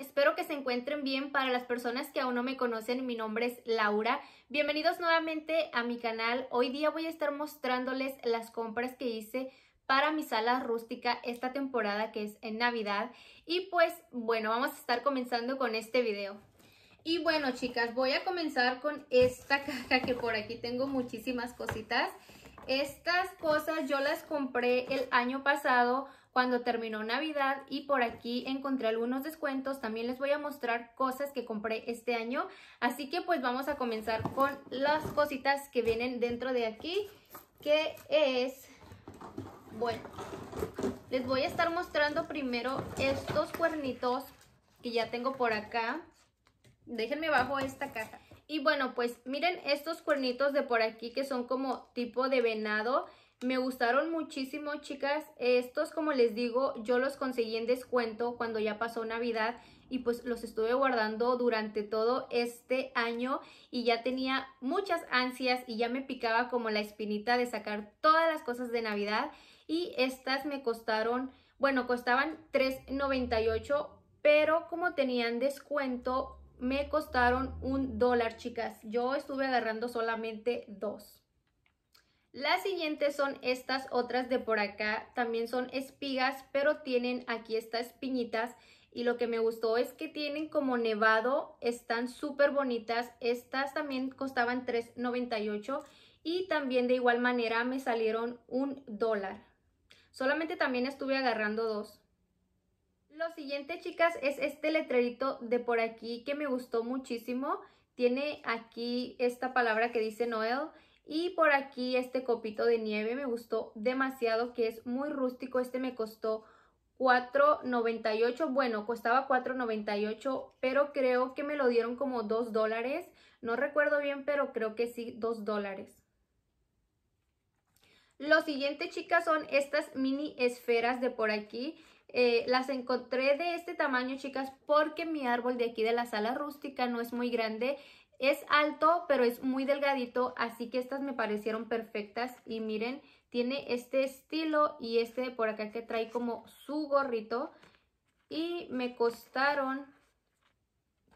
Espero que se encuentren bien. Para las personas que aún no me conocen, mi nombre es Laura. Bienvenidos nuevamente a mi canal. Hoy día voy a estar mostrándoles las compras que hice para mi sala rústica esta temporada que es en Navidad. Y pues bueno, vamos a estar comenzando con este video. Y bueno chicas, voy a comenzar con esta caja que por aquí tengo muchísimas cositas. Estas cosas yo las compré el año pasado cuando terminó Navidad y por aquí encontré algunos descuentos. También les voy a mostrar cosas que compré este año. Así que pues vamos a comenzar con las cositas que vienen dentro de aquí. Que es... Bueno, les voy a estar mostrando primero estos cuernitos que ya tengo por acá. Déjenme bajo esta caja. Y bueno, pues miren estos cuernitos de por aquí que son como tipo de venado. Me gustaron muchísimo, chicas. Estos, como les digo, yo los conseguí en descuento cuando ya pasó Navidad y pues los estuve guardando durante todo este año y ya tenía muchas ansias y ya me picaba como la espinita de sacar todas las cosas de Navidad y estas me costaron, bueno, costaban $3.98, pero como tenían descuento, me costaron un dólar, chicas. Yo estuve agarrando solamente dos. Las siguientes son estas otras de por acá, también son espigas, pero tienen aquí estas piñitas y lo que me gustó es que tienen como nevado, están súper bonitas, estas también costaban $3.98 y también de igual manera me salieron un dólar. Solamente también estuve agarrando dos. Lo siguiente, chicas, es este letrerito de por aquí que me gustó muchísimo. Tiene aquí esta palabra que dice Noel y por aquí este copito de nieve me gustó demasiado, que es muy rústico. Este me costó $4.98. Bueno, costaba $4.98, pero creo que me lo dieron como 2 dólares. No recuerdo bien, pero creo que sí, 2 dólares. Lo siguiente, chicas, son estas mini esferas de por aquí. Eh, las encontré de este tamaño, chicas, porque mi árbol de aquí de la sala rústica no es muy grande es alto, pero es muy delgadito, así que estas me parecieron perfectas. Y miren, tiene este estilo y este de por acá que trae como su gorrito. Y me costaron,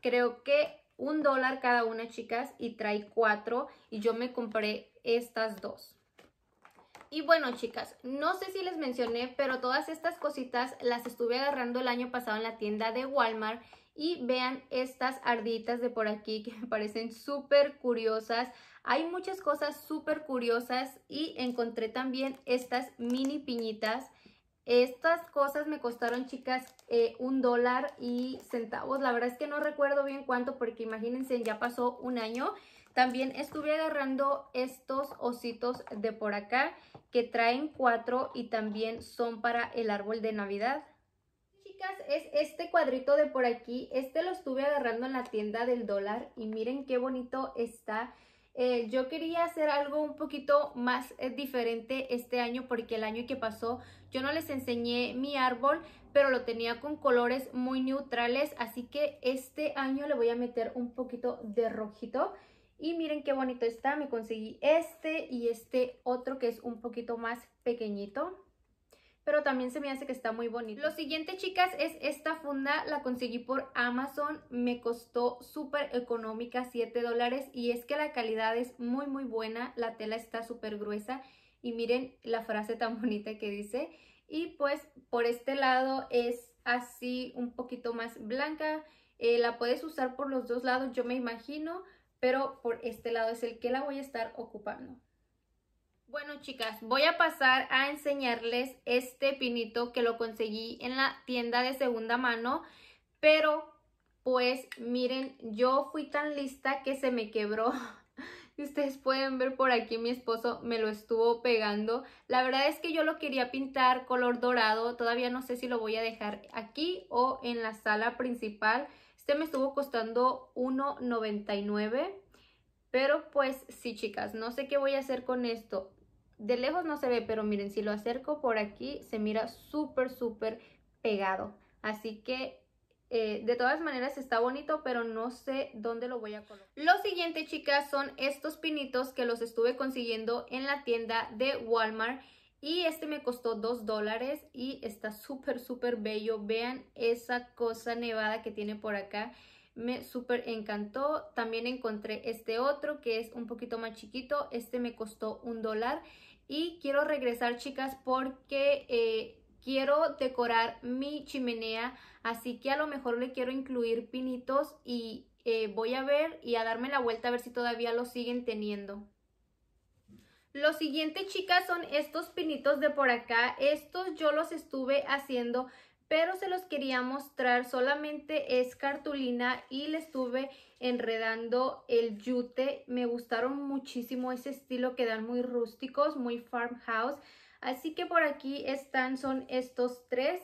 creo que un dólar cada una, chicas, y trae cuatro. Y yo me compré estas dos. Y bueno, chicas, no sé si les mencioné, pero todas estas cositas las estuve agarrando el año pasado en la tienda de Walmart y vean estas arditas de por aquí que me parecen súper curiosas. Hay muchas cosas súper curiosas y encontré también estas mini piñitas. Estas cosas me costaron, chicas, eh, un dólar y centavos. La verdad es que no recuerdo bien cuánto porque imagínense, ya pasó un año. También estuve agarrando estos ositos de por acá que traen cuatro y también son para el árbol de Navidad es este cuadrito de por aquí. Este lo estuve agarrando en la tienda del dólar y miren qué bonito está. Eh, yo quería hacer algo un poquito más eh, diferente este año porque el año que pasó yo no les enseñé mi árbol, pero lo tenía con colores muy neutrales, así que este año le voy a meter un poquito de rojito. Y miren qué bonito está, me conseguí este y este otro que es un poquito más pequeñito pero también se me hace que está muy bonito. Lo siguiente, chicas, es esta funda. La conseguí por Amazon. Me costó súper económica, 7 dólares. Y es que la calidad es muy, muy buena. La tela está súper gruesa. Y miren la frase tan bonita que dice. Y pues por este lado es así un poquito más blanca. Eh, la puedes usar por los dos lados, yo me imagino. Pero por este lado es el que la voy a estar ocupando. Bueno chicas, voy a pasar a enseñarles este pinito que lo conseguí en la tienda de segunda mano, pero pues miren, yo fui tan lista que se me quebró. ustedes pueden ver por aquí mi esposo me lo estuvo pegando. La verdad es que yo lo quería pintar color dorado, todavía no sé si lo voy a dejar aquí o en la sala principal. Este me estuvo costando $1.99. Pero pues sí, chicas, no sé qué voy a hacer con esto de lejos no se ve, pero miren, si lo acerco por aquí, se mira súper, súper pegado. Así que eh, de todas maneras está bonito, pero no sé dónde lo voy a colocar. Lo siguiente, chicas, son estos pinitos que los estuve consiguiendo en la tienda de Walmart. Y este me costó 2 dólares y está súper, súper bello. Vean esa cosa nevada que tiene por acá. Me súper encantó. También encontré este otro que es un poquito más chiquito. Este me costó un dólar. Y quiero regresar, chicas, porque eh, quiero decorar mi chimenea, así que a lo mejor le quiero incluir pinitos y eh, voy a ver y a darme la vuelta a ver si todavía lo siguen teniendo. Lo siguiente, chicas, son estos pinitos de por acá. Estos yo los estuve haciendo pero se los quería mostrar, solamente es cartulina y le estuve enredando el yute. Me gustaron muchísimo ese estilo, quedan muy rústicos, muy farmhouse. Así que por aquí están, son estos tres.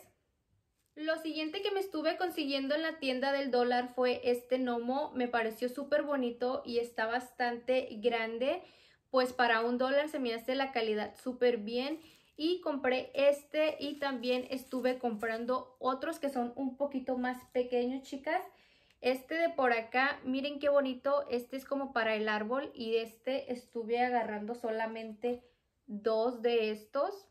Lo siguiente que me estuve consiguiendo en la tienda del dólar fue este nomo Me pareció súper bonito y está bastante grande. Pues para un dólar se me hace la calidad súper bien y compré este y también estuve comprando otros que son un poquito más pequeños, chicas. Este de por acá, miren qué bonito, este es como para el árbol y este estuve agarrando solamente dos de estos.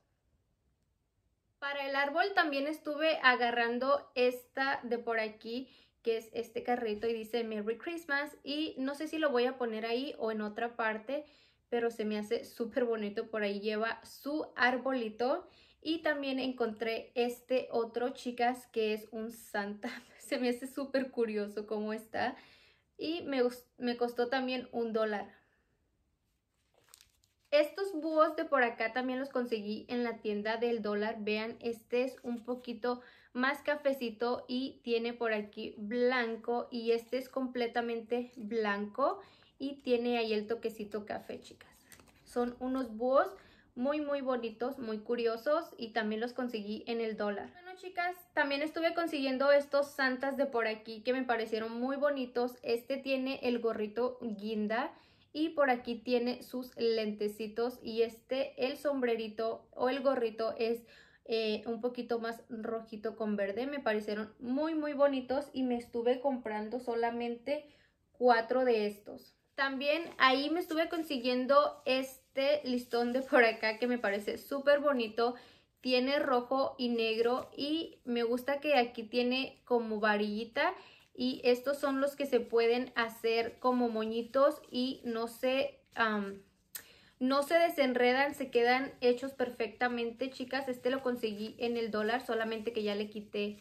Para el árbol también estuve agarrando esta de por aquí, que es este carrito y dice Merry Christmas y no sé si lo voy a poner ahí o en otra parte, pero se me hace súper bonito. Por ahí lleva su arbolito. Y también encontré este otro, chicas, que es un Santa. Se me hace súper curioso cómo está. Y me, costó también un dólar. Estos búhos de por acá también los conseguí en la tienda del dólar. Vean, este es un poquito más cafecito y tiene por aquí blanco y este es completamente blanco y tiene ahí el toquecito café, chicas. Son unos búhos muy muy bonitos, muy curiosos y también los conseguí en el dólar. Bueno chicas, también estuve consiguiendo estos santas de por aquí que me parecieron muy bonitos. Este tiene el gorrito guinda y por aquí tiene sus lentecitos y este, el sombrerito o el gorrito es eh, un poquito más rojito con verde. Me parecieron muy muy bonitos y me estuve comprando solamente cuatro de estos. También ahí me estuve consiguiendo este listón de por acá que me parece súper bonito. Tiene rojo y negro y me gusta que aquí tiene como varillita y estos son los que se pueden hacer como moñitos y no se... no se desenredan, se quedan hechos perfectamente, chicas. Este lo conseguí en el dólar, solamente que ya le quité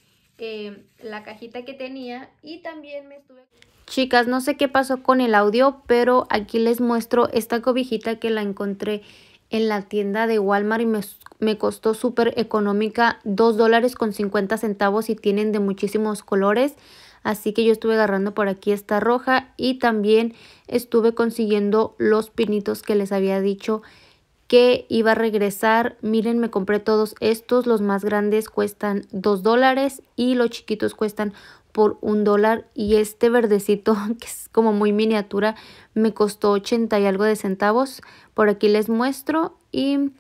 la cajita que tenía y también me estuve... Chicas, no sé qué pasó con el audio, pero aquí les muestro esta cobijita que la encontré en la tienda de Walmart y me, me costó súper económica, 2 dólares con 50 centavos y tienen de muchísimos colores. Así que yo estuve agarrando por aquí esta roja y también estuve consiguiendo los pinitos que les había dicho que iba a regresar. Miren, me compré todos estos. Los más grandes cuestan 2 dólares y los chiquitos cuestan por un dólar y este verdecito que es como muy miniatura me costó 80 y algo de centavos por aquí les muestro y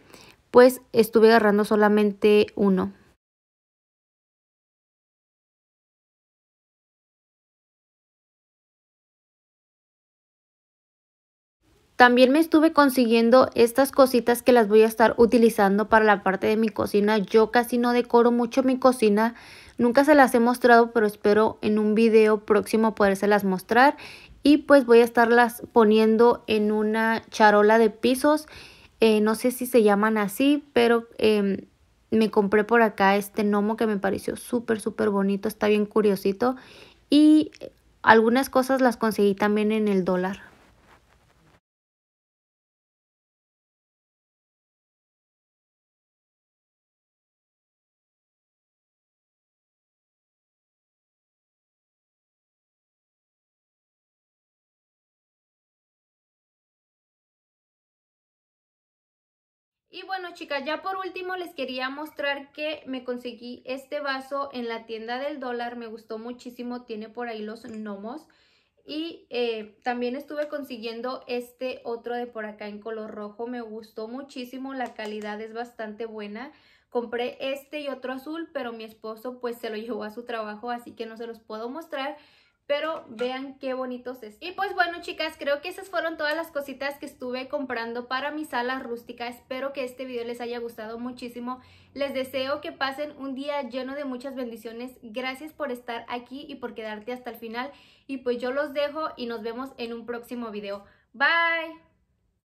pues estuve agarrando solamente uno También me estuve consiguiendo estas cositas que las voy a estar utilizando para la parte de mi cocina. Yo casi no decoro mucho mi cocina. Nunca se las he mostrado, pero espero en un video próximo las mostrar. Y pues voy a estarlas poniendo en una charola de pisos. Eh, no sé si se llaman así, pero em, me compré por acá este gnomo que me pareció súper, súper bonito. Está bien curiosito. Y algunas cosas las conseguí también en el dólar. Y bueno chicas, ya por último les quería mostrar que me conseguí este vaso en la tienda del dólar, me gustó muchísimo, tiene por ahí los gnomos. Y eh, también estuve consiguiendo este otro de por acá en color rojo, me gustó muchísimo, la calidad es bastante buena. Compré este y otro azul, pero mi esposo pues se lo llevó a su trabajo, así que no se los puedo mostrar. Pero vean qué bonitos es. Y pues bueno, chicas, creo que esas fueron todas las cositas que estuve comprando para mi sala rústica. Espero que este video les haya gustado muchísimo. Les deseo que pasen un día lleno de muchas bendiciones. Gracias por estar aquí y por quedarte hasta el final. Y pues yo los dejo y nos vemos en un próximo video. Bye.